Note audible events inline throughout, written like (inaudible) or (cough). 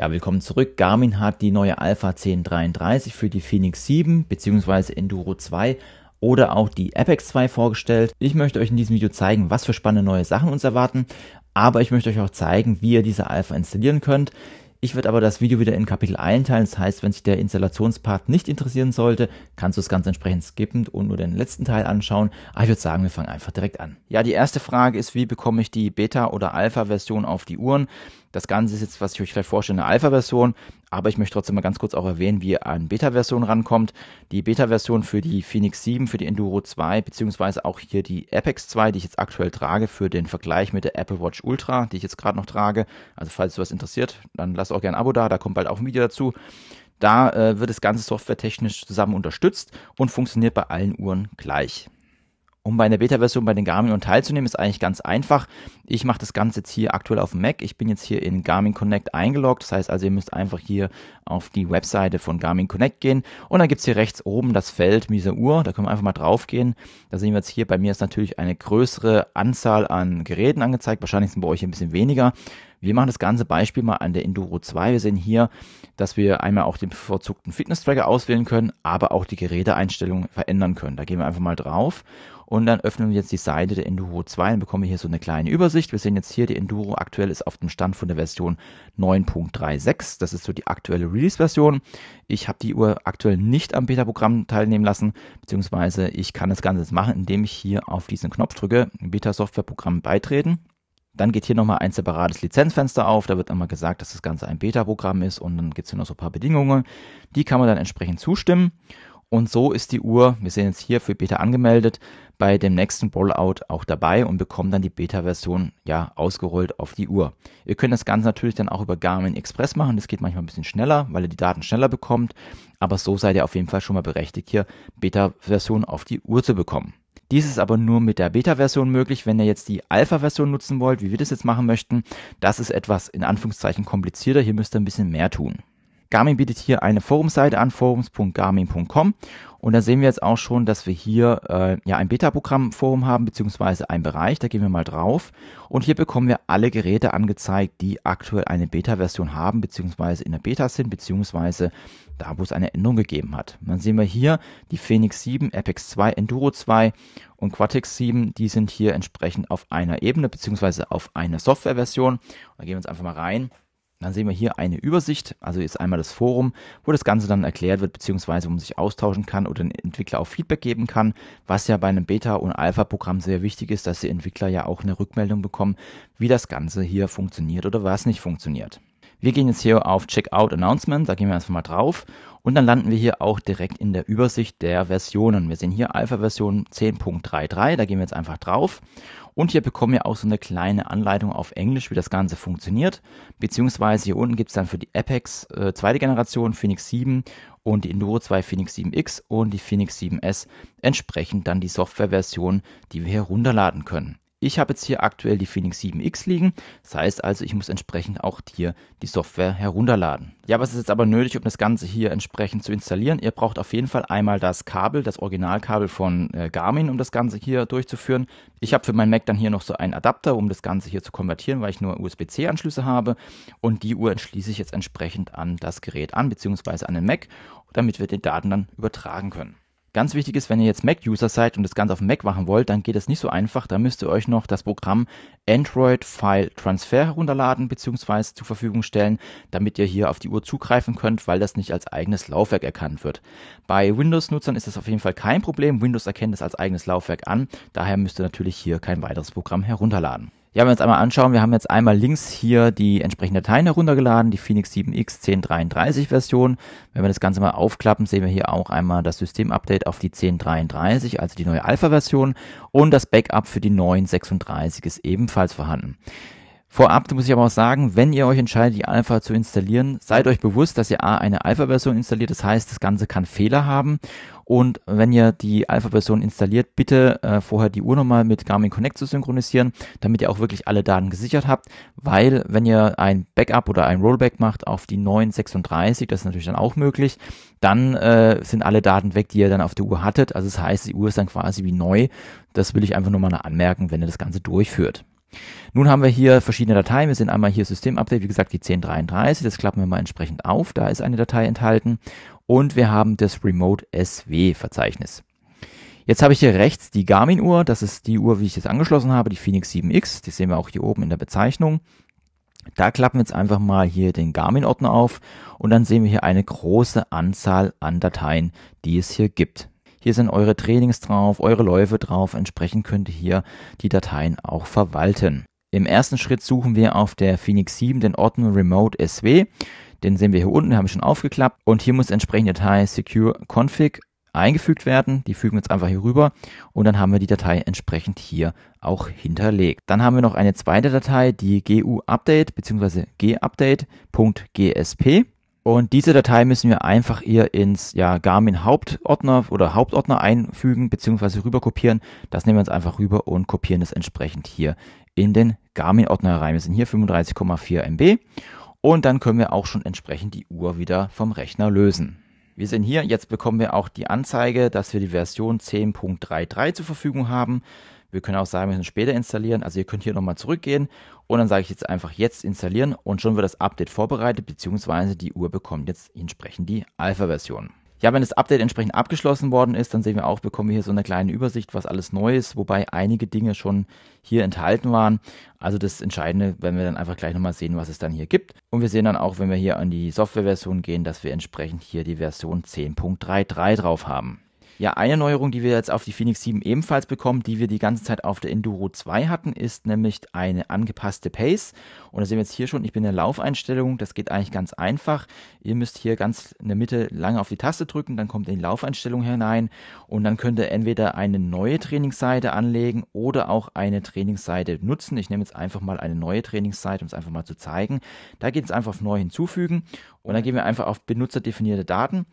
Ja, willkommen zurück. Garmin hat die neue Alpha 1033 für die Phoenix 7 bzw. Enduro 2 oder auch die Apex 2 vorgestellt. Ich möchte euch in diesem Video zeigen, was für spannende neue Sachen uns erwarten, aber ich möchte euch auch zeigen, wie ihr diese Alpha installieren könnt. Ich werde aber das Video wieder in Kapitel einteilen, das heißt, wenn sich der Installationspart nicht interessieren sollte, kannst du es ganz entsprechend skippend und nur den letzten Teil anschauen. Aber ich würde sagen, wir fangen einfach direkt an. Ja, die erste Frage ist, wie bekomme ich die Beta- oder Alpha-Version auf die Uhren? Das Ganze ist jetzt, was ich euch gleich vorstelle, eine Alpha-Version, aber ich möchte trotzdem mal ganz kurz auch erwähnen, wie ihr an Beta-Version rankommt. Die Beta-Version für die Phoenix 7, für die Enduro 2, beziehungsweise auch hier die Apex 2, die ich jetzt aktuell trage, für den Vergleich mit der Apple Watch Ultra, die ich jetzt gerade noch trage. Also falls sowas interessiert, dann lasst auch gerne ein Abo da, da kommt bald auch ein Video dazu. Da äh, wird das Ganze softwaretechnisch zusammen unterstützt und funktioniert bei allen Uhren gleich. Um bei einer Beta-Version bei den Garmin und teilzunehmen, ist eigentlich ganz einfach. Ich mache das Ganze jetzt hier aktuell auf dem Mac. Ich bin jetzt hier in Garmin Connect eingeloggt. Das heißt also, ihr müsst einfach hier auf die Webseite von Garmin Connect gehen. Und dann gibt's hier rechts oben das Feld mit dieser Uhr. Da können wir einfach mal drauf gehen. Da sehen wir jetzt hier, bei mir ist natürlich eine größere Anzahl an Geräten angezeigt. Wahrscheinlich sind bei euch ein bisschen weniger. Wir machen das ganze Beispiel mal an der Enduro 2. Wir sehen hier, dass wir einmal auch den bevorzugten Fitness-Tracker auswählen können, aber auch die Geräteeinstellungen verändern können. Da gehen wir einfach mal drauf und dann öffnen wir jetzt die Seite der Enduro 2 und bekommen hier so eine kleine Übersicht. Wir sehen jetzt hier, die Enduro aktuell ist auf dem Stand von der Version 9.36. Das ist so die aktuelle Release-Version. Ich habe die Uhr aktuell nicht am Beta-Programm teilnehmen lassen, beziehungsweise ich kann das Ganze jetzt machen, indem ich hier auf diesen Knopf drücke, Beta-Software-Programm beitreten. Dann geht hier nochmal ein separates Lizenzfenster auf. Da wird einmal gesagt, dass das Ganze ein Beta-Programm ist und dann gibt es hier noch so ein paar Bedingungen. Die kann man dann entsprechend zustimmen. Und so ist die Uhr, wir sehen jetzt hier für Beta angemeldet, bei dem nächsten Rollout auch dabei und bekommt dann die Beta-Version ja ausgerollt auf die Uhr. Ihr könnt das Ganze natürlich dann auch über Garmin Express machen. Das geht manchmal ein bisschen schneller, weil ihr die Daten schneller bekommt. Aber so seid ihr auf jeden Fall schon mal berechtigt, hier Beta-Version auf die Uhr zu bekommen. Dies ist aber nur mit der Beta-Version möglich. Wenn ihr jetzt die Alpha-Version nutzen wollt, wie wir das jetzt machen möchten, das ist etwas in Anführungszeichen komplizierter. Hier müsst ihr ein bisschen mehr tun. Garmin bietet hier eine Forumseite an, forums.garmin.com. Und da sehen wir jetzt auch schon, dass wir hier äh, ja ein Beta-Programm-Forum haben, beziehungsweise einen Bereich. Da gehen wir mal drauf. Und hier bekommen wir alle Geräte angezeigt, die aktuell eine Beta-Version haben, beziehungsweise in der Beta sind, beziehungsweise da, wo es eine Änderung gegeben hat. Und dann sehen wir hier die Phoenix 7, Apex 2, Enduro 2 und Quatex 7. Die sind hier entsprechend auf einer Ebene, beziehungsweise auf einer Software-Version. Da gehen wir uns einfach mal rein. Dann sehen wir hier eine Übersicht, also ist einmal das Forum, wo das Ganze dann erklärt wird, beziehungsweise wo man sich austauschen kann oder den Entwickler auch Feedback geben kann, was ja bei einem Beta- und Alpha-Programm sehr wichtig ist, dass die Entwickler ja auch eine Rückmeldung bekommen, wie das Ganze hier funktioniert oder was nicht funktioniert. Wir gehen jetzt hier auf Checkout Announcement, da gehen wir einfach mal drauf und dann landen wir hier auch direkt in der Übersicht der Versionen. Wir sehen hier Alpha-Version 10.33, da gehen wir jetzt einfach drauf und hier bekommen wir auch so eine kleine Anleitung auf Englisch, wie das Ganze funktioniert, beziehungsweise hier unten gibt es dann für die Apex äh, zweite Generation Phoenix 7 und die Enduro 2 Phoenix 7X und die Phoenix 7S entsprechend dann die Softwareversion, die wir hier runterladen können. Ich habe jetzt hier aktuell die Phoenix 7X liegen. Das heißt also, ich muss entsprechend auch hier die Software herunterladen. Ja, was ist jetzt aber nötig, um das Ganze hier entsprechend zu installieren? Ihr braucht auf jeden Fall einmal das Kabel, das Originalkabel von äh, Garmin, um das Ganze hier durchzuführen. Ich habe für meinen Mac dann hier noch so einen Adapter, um das Ganze hier zu konvertieren, weil ich nur USB-C-Anschlüsse habe. Und die Uhr entschließe ich jetzt entsprechend an das Gerät an, beziehungsweise an den Mac, damit wir die Daten dann übertragen können. Ganz wichtig ist, wenn ihr jetzt Mac-User seid und das Ganze auf dem Mac machen wollt, dann geht das nicht so einfach. Da müsst ihr euch noch das Programm Android File Transfer herunterladen bzw. zur Verfügung stellen, damit ihr hier auf die Uhr zugreifen könnt, weil das nicht als eigenes Laufwerk erkannt wird. Bei Windows-Nutzern ist das auf jeden Fall kein Problem. Windows erkennt es als eigenes Laufwerk an. Daher müsst ihr natürlich hier kein weiteres Programm herunterladen. Ja, wenn wir uns einmal anschauen, wir haben jetzt einmal links hier die entsprechenden Dateien heruntergeladen, die Phoenix 7X 1033 Version. Wenn wir das Ganze mal aufklappen, sehen wir hier auch einmal das System-Update auf die 1033, also die neue Alpha-Version und das Backup für die 936 ist ebenfalls vorhanden. Vorab muss ich aber auch sagen, wenn ihr euch entscheidet, die Alpha zu installieren, seid euch bewusst, dass ihr A eine Alpha-Version installiert, das heißt, das Ganze kann Fehler haben und wenn ihr die Alpha-Version installiert, bitte äh, vorher die Uhr nochmal mit Garmin Connect zu synchronisieren, damit ihr auch wirklich alle Daten gesichert habt, weil wenn ihr ein Backup oder ein Rollback macht auf die 936, das ist natürlich dann auch möglich, dann äh, sind alle Daten weg, die ihr dann auf der Uhr hattet. Also das heißt, die Uhr ist dann quasi wie neu. Das will ich einfach nur mal anmerken, wenn ihr das Ganze durchführt. Nun haben wir hier verschiedene Dateien. Wir sehen einmal hier Systemupdate, wie gesagt, die 1033. Das klappen wir mal entsprechend auf. Da ist eine Datei enthalten. Und wir haben das Remote SW-Verzeichnis. Jetzt habe ich hier rechts die Garmin-Uhr. Das ist die Uhr, wie ich es angeschlossen habe, die Phoenix 7X. Die sehen wir auch hier oben in der Bezeichnung. Da klappen wir jetzt einfach mal hier den Garmin-Ordner auf und dann sehen wir hier eine große Anzahl an Dateien, die es hier gibt. Hier sind eure Trainings drauf, eure Läufe drauf. Entsprechend könnt ihr hier die Dateien auch verwalten. Im ersten Schritt suchen wir auf der Phoenix 7 den Ordner Remote SW. Den sehen wir hier unten, haben wir schon aufgeklappt. Und hier muss entsprechend die Datei Secure Config eingefügt werden. Die fügen wir jetzt einfach hier rüber und dann haben wir die Datei entsprechend hier auch hinterlegt. Dann haben wir noch eine zweite Datei, die GU-Update bzw. gupdate.gsp. Und diese Datei müssen wir einfach hier ins ja, Garmin Hauptordner oder Hauptordner einfügen bzw. rüberkopieren. Das nehmen wir uns einfach rüber und kopieren es entsprechend hier in den Garmin Ordner rein. Wir sind hier 35,4 MB und dann können wir auch schon entsprechend die Uhr wieder vom Rechner lösen. Wir sehen hier, jetzt bekommen wir auch die Anzeige, dass wir die Version 10.33 zur Verfügung haben. Wir können auch sagen, wir müssen später installieren. Also ihr könnt hier nochmal zurückgehen und dann sage ich jetzt einfach jetzt installieren und schon wird das Update vorbereitet bzw. die Uhr bekommt jetzt entsprechend die Alpha-Version. Ja, wenn das Update entsprechend abgeschlossen worden ist, dann sehen wir auch, bekommen wir hier so eine kleine Übersicht, was alles neu ist, wobei einige Dinge schon hier enthalten waren. Also das Entscheidende werden wir dann einfach gleich nochmal sehen, was es dann hier gibt. Und wir sehen dann auch, wenn wir hier an die Softwareversion gehen, dass wir entsprechend hier die Version 10.33 drauf haben. Ja, eine Neuerung, die wir jetzt auf die Phoenix 7 ebenfalls bekommen, die wir die ganze Zeit auf der Enduro 2 hatten, ist nämlich eine angepasste Pace. Und da sehen wir jetzt hier schon, ich bin in der Laufeinstellung, das geht eigentlich ganz einfach. Ihr müsst hier ganz in der Mitte lange auf die Taste drücken, dann kommt in die Laufeinstellung hinein und dann könnt ihr entweder eine neue Trainingsseite anlegen oder auch eine Trainingsseite nutzen. Ich nehme jetzt einfach mal eine neue Trainingsseite, um es einfach mal zu zeigen. Da geht es einfach auf Neu hinzufügen und dann gehen wir einfach auf benutzerdefinierte Daten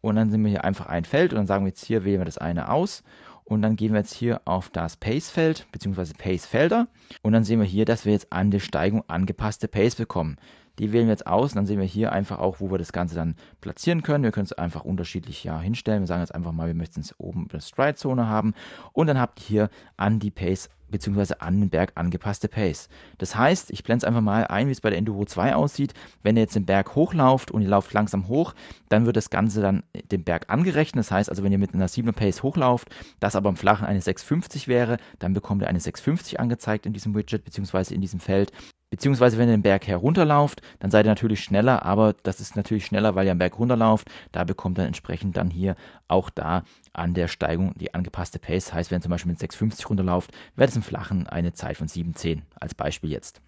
und dann sind wir hier einfach ein Feld und dann sagen wir jetzt hier, wählen wir das eine aus. Und dann gehen wir jetzt hier auf das Pace-Feld bzw. Pace-Felder. Und dann sehen wir hier, dass wir jetzt an die Steigung angepasste Pace bekommen. Die wählen wir jetzt aus und dann sehen wir hier einfach auch, wo wir das Ganze dann platzieren können. Wir können es einfach unterschiedlich ja, hinstellen. Wir sagen jetzt einfach mal, wir möchten es oben in der Stride-Zone haben. Und dann habt ihr hier an die Pace bzw. an den Berg angepasste Pace. Das heißt, ich blende es einfach mal ein, wie es bei der Enduro 2 aussieht. Wenn ihr jetzt den Berg hochlauft und ihr lauft langsam hoch, dann wird das Ganze dann dem Berg angerechnet. Das heißt also, wenn ihr mit einer 7er Pace hochlauft, das aber im Flachen eine 650 wäre, dann bekommt ihr eine 650 angezeigt in diesem Widget bzw. in diesem Feld. Beziehungsweise, wenn ihr den Berg herunterlauft, dann seid ihr natürlich schneller, aber das ist natürlich schneller, weil ihr am Berg runterlauft. Da bekommt ihr entsprechend dann hier auch da an der Steigung die angepasste Pace. Heißt, wenn ihr zum Beispiel mit 6,50 runterlauft, wäre das im Flachen eine Zeit von 7,10 als Beispiel jetzt.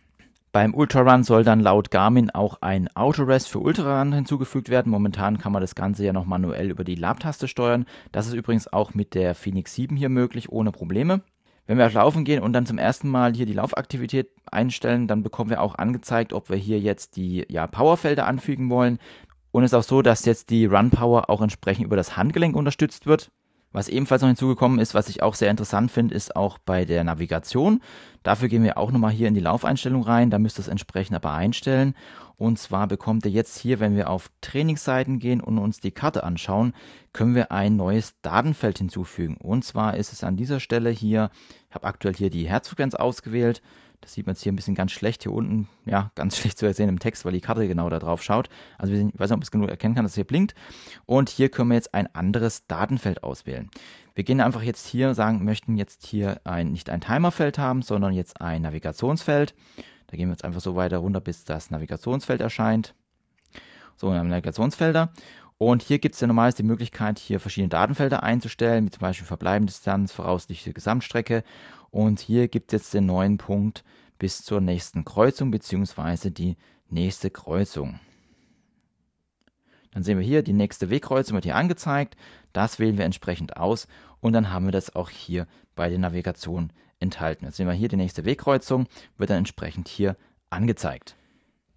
Beim Ultrarun soll dann laut Garmin auch ein Autorest für Ultrarun hinzugefügt werden. Momentan kann man das Ganze ja noch manuell über die Lab-Taste steuern. Das ist übrigens auch mit der Phoenix 7 hier möglich, ohne Probleme wenn wir laufen gehen und dann zum ersten Mal hier die Laufaktivität einstellen, dann bekommen wir auch angezeigt, ob wir hier jetzt die ja, Powerfelder anfügen wollen. Und es ist auch so, dass jetzt die Run Power auch entsprechend über das Handgelenk unterstützt wird. Was ebenfalls noch hinzugekommen ist, was ich auch sehr interessant finde, ist auch bei der Navigation. Dafür gehen wir auch nochmal hier in die Laufeinstellung rein. Da müsst ihr es entsprechend aber einstellen. Und zwar bekommt ihr jetzt hier, wenn wir auf Trainingsseiten gehen und uns die Karte anschauen, können wir ein neues Datenfeld hinzufügen. Und zwar ist es an dieser Stelle hier, ich habe aktuell hier die Herzfrequenz ausgewählt das sieht man jetzt hier ein bisschen ganz schlecht hier unten. Ja, ganz (laughs) schlecht zu ersehen im Text, weil die Karte genau da drauf schaut. Also ich weiß nicht, ob es genug erkennen kann, dass es hier blinkt. Und hier können wir jetzt ein anderes Datenfeld auswählen. Wir gehen einfach jetzt hier, sagen, möchten jetzt hier ein, nicht ein Timerfeld haben, sondern jetzt ein Navigationsfeld. Da gehen wir jetzt einfach so weiter runter, bis das Navigationsfeld erscheint. So, wir haben Navigationsfelder. Und hier gibt es ja normalerweise die Möglichkeit, hier verschiedene Datenfelder einzustellen, wie zum Beispiel Verbleibendistanz, voraussichtliche Gesamtstrecke und hier gibt es jetzt den neuen Punkt bis zur nächsten Kreuzung bzw. die nächste Kreuzung. Dann sehen wir hier, die nächste Wegkreuzung wird hier angezeigt. Das wählen wir entsprechend aus und dann haben wir das auch hier bei der Navigation enthalten. Jetzt sehen wir hier, die nächste Wegkreuzung wird dann entsprechend hier angezeigt.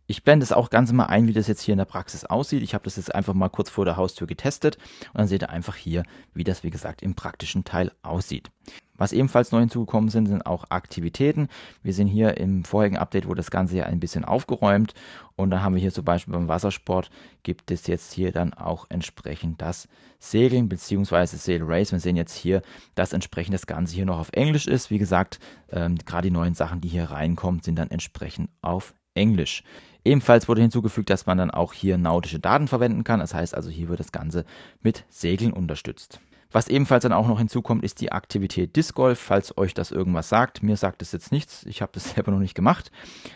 Ich blende es auch ganz mal ein, wie das jetzt hier in der Praxis aussieht. Ich habe das jetzt einfach mal kurz vor der Haustür getestet und dann seht ihr einfach hier, wie das wie gesagt im praktischen Teil aussieht. Was ebenfalls neu hinzugekommen sind, sind auch Aktivitäten. Wir sehen hier im vorigen Update, wo das Ganze ja ein bisschen aufgeräumt und dann haben wir hier zum Beispiel beim Wassersport gibt es jetzt hier dann auch entsprechend das Segeln bzw. Sail Race. Wir sehen jetzt hier, dass entsprechend das Ganze hier noch auf Englisch ist. Wie gesagt, ähm, gerade die neuen Sachen, die hier reinkommen, sind dann entsprechend auf Englisch. Englisch. Ebenfalls wurde hinzugefügt, dass man dann auch hier nautische Daten verwenden kann. Das heißt also, hier wird das Ganze mit Segeln unterstützt. Was ebenfalls dann auch noch hinzukommt, ist die Aktivität Disc Golf, falls euch das irgendwas sagt. Mir sagt es jetzt nichts, ich habe das (laughs) selber noch nicht gemacht.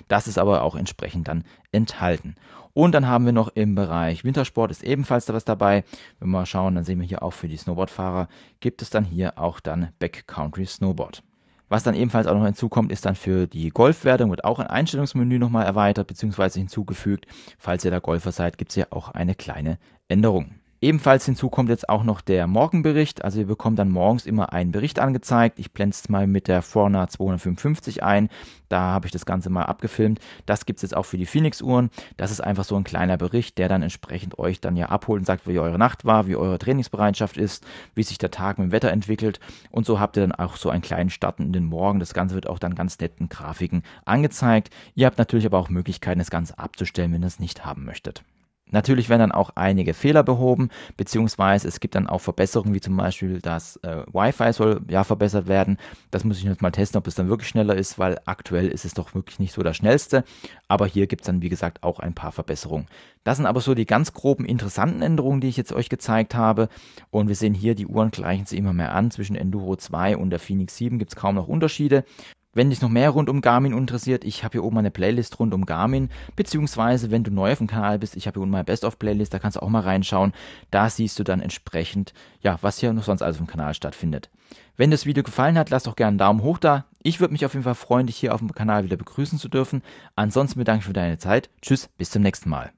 Das ist aber auch entsprechend dann enthalten. Und dann haben wir noch im Bereich Wintersport ist ebenfalls da was dabei. Wenn wir mal schauen, dann sehen wir hier auch für die Snowboardfahrer gibt es dann hier auch dann Backcountry Snowboard. Was dann ebenfalls auch noch hinzukommt, ist dann für die Golfwertung wird auch ein Einstellungsmenü nochmal erweitert bzw. hinzugefügt. Falls ihr da Golfer seid, gibt es ja auch eine kleine Änderung. Ebenfalls hinzu kommt jetzt auch noch der Morgenbericht. Also ihr bekommt dann morgens immer einen Bericht angezeigt. Ich blende es mal mit der Forna 255 ein. Da habe ich das Ganze mal abgefilmt. Das gibt es jetzt auch für die Phoenix-Uhren. Das ist einfach so ein kleiner Bericht, der dann entsprechend euch dann ja abholt und sagt, wie eure Nacht war, wie eure Trainingsbereitschaft ist, wie sich der Tag mit dem Wetter entwickelt. Und so habt ihr dann auch so einen kleinen Start in den Morgen. Das Ganze wird auch dann ganz netten Grafiken angezeigt. Ihr habt natürlich aber auch Möglichkeiten, das Ganze abzustellen, wenn ihr es nicht haben möchtet. Natürlich werden dann auch einige Fehler behoben, beziehungsweise es gibt dann auch Verbesserungen, wie zum Beispiel das äh, Wi-Fi soll ja verbessert werden. Das muss ich jetzt mal testen, ob es dann wirklich schneller ist, weil aktuell ist es doch wirklich nicht so das Schnellste. Aber hier gibt es dann, wie gesagt, auch ein paar Verbesserungen. Das sind aber so die ganz groben interessanten Änderungen, die ich jetzt euch gezeigt habe. Und wir sehen hier, die Uhren gleichen sich immer mehr an. Zwischen Enduro 2 und der Phoenix 7 gibt es kaum noch Unterschiede. Wenn dich noch mehr rund um Garmin interessiert, ich habe hier oben eine Playlist rund um Garmin, beziehungsweise wenn du neu auf dem Kanal bist, ich habe hier unten meine Best-of-Playlist, da kannst du auch mal reinschauen. Da siehst du dann entsprechend, ja, was hier noch sonst alles auf dem Kanal stattfindet. Wenn das Video gefallen hat, lass doch gerne einen Daumen hoch da. Ich würde mich auf jeden Fall freuen, dich hier auf dem Kanal wieder begrüßen zu dürfen. Ansonsten bedanke ich mich für deine Zeit. Tschüss, bis zum nächsten Mal.